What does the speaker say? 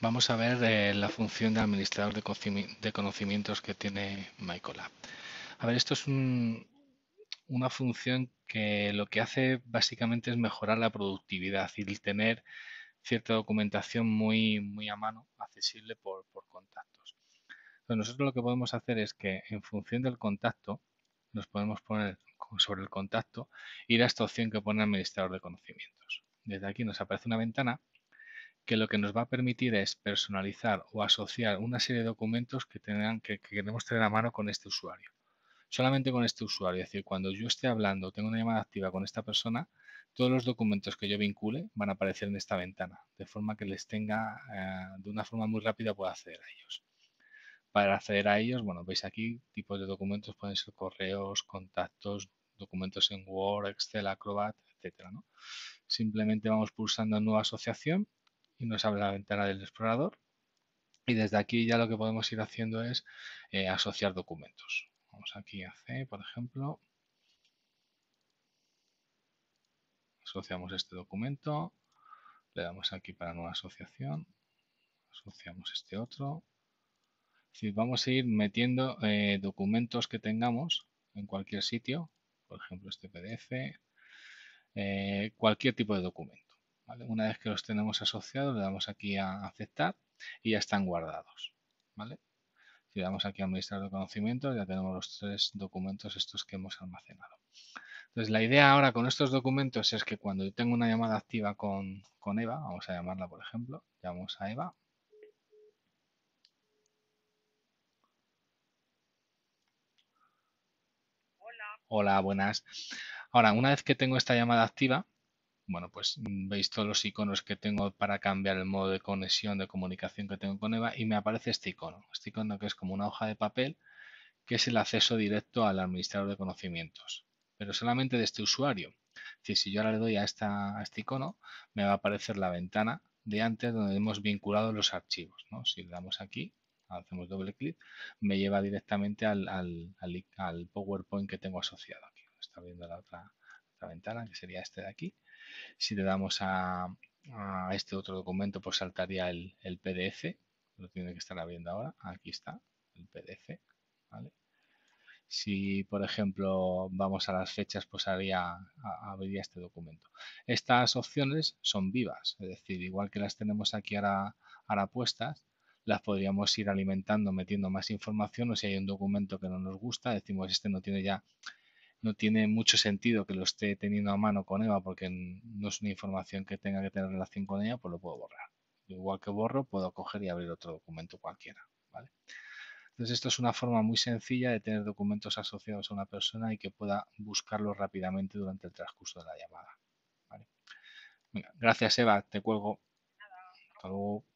vamos a ver eh, la función de administrador de, conocimientos que tiene Mycolab. A ver, esto es una función que lo que hace básicamente es mejorar la productividad y tener cierta documentación muy, a mano, accesible por, contactos. nosotros lo que podemos hacer es que en función del contacto, nos podemos poner sobre el contacto, ir a esta opción que pone administrador de conocimientos. Desde aquí nos aparece una ventana que lo que nos va a permitir es personalizar o asociar una serie de documentos que, que, queremos tener a mano con este usuario. Solamente con este usuario, es decir, cuando yo esté hablando, o tengo una llamada activa con esta persona, todos los documentos que yo vincule van a aparecer en esta ventana, de forma que les tenga, eh, de una forma muy rápida, pueda acceder a ellos. Para acceder a ellos, bueno, veis aquí tipos de documentos, pueden ser correos, contactos, documentos en Word, Excel, Acrobat, etc. Simplemente vamos pulsando nueva asociación y nos abre la ventana del explorador. Y desde aquí ya lo que podemos ir haciendo es eh, asociar documentos. Vamos aquí a C, por ejemplo. Asociamos este documento. Le damos aquí para nueva asociación. Asociamos este otro. Es vamos a ir metiendo eh, documentos que tengamos en cualquier sitio. Por ejemplo, este PDF. Eh, cualquier tipo de documento. Una vez que los tenemos asociados, le damos aquí a aceptar y ya están guardados, ¿vale? Si le damos aquí a administrar de conocimientos, ya tenemos los tres documentos estos que hemos almacenado. Entonces, la idea ahora con estos documentos es que cuando yo tengo una llamada activa con, con Eva, vamos a llamarla por ejemplo, llamamos a Eva, Hola, buenas. Ahora, una vez que tengo esta llamada activa, bueno, pues mm, veis todos los iconos que tengo para cambiar el modo de conexión, de comunicación que tengo con EVA y me aparece este icono. Este icono que es como una hoja de papel que es el acceso directo al administrador de conocimientos, pero solamente de este usuario. si yo ahora le doy a, este icono, me va a aparecer la ventana de antes donde hemos vinculado los archivos. Si le damos aquí, hacemos doble clic, me lleva directamente al, al PowerPoint que tengo asociado aquí. Está viendo la otra, ventana, que sería este de aquí. Si le damos a, a este otro documento, pues saltaría el, PDF. Lo tiene que estar abriendo ahora. Aquí está, el PDF. ¿vale? Si, por ejemplo, vamos a las fechas, pues haría, abriría este documento. Estas opciones son vivas, es decir, igual que las tenemos aquí ahora, ahora puestas, las podríamos ir alimentando, metiendo más información o si hay un documento que no nos gusta, decimos este no tiene ya no tiene mucho sentido que lo esté teniendo a mano con Eva porque no es una información que tenga que tener relación con ella, pues lo puedo borrar. Igual que borro, puedo coger y abrir otro documento cualquiera. ¿vale? Entonces, esto es una forma muy sencilla de tener documentos asociados a una persona y que pueda buscarlos rápidamente durante el transcurso de la llamada. gracias, Eva. Te cuelgo. Hasta luego.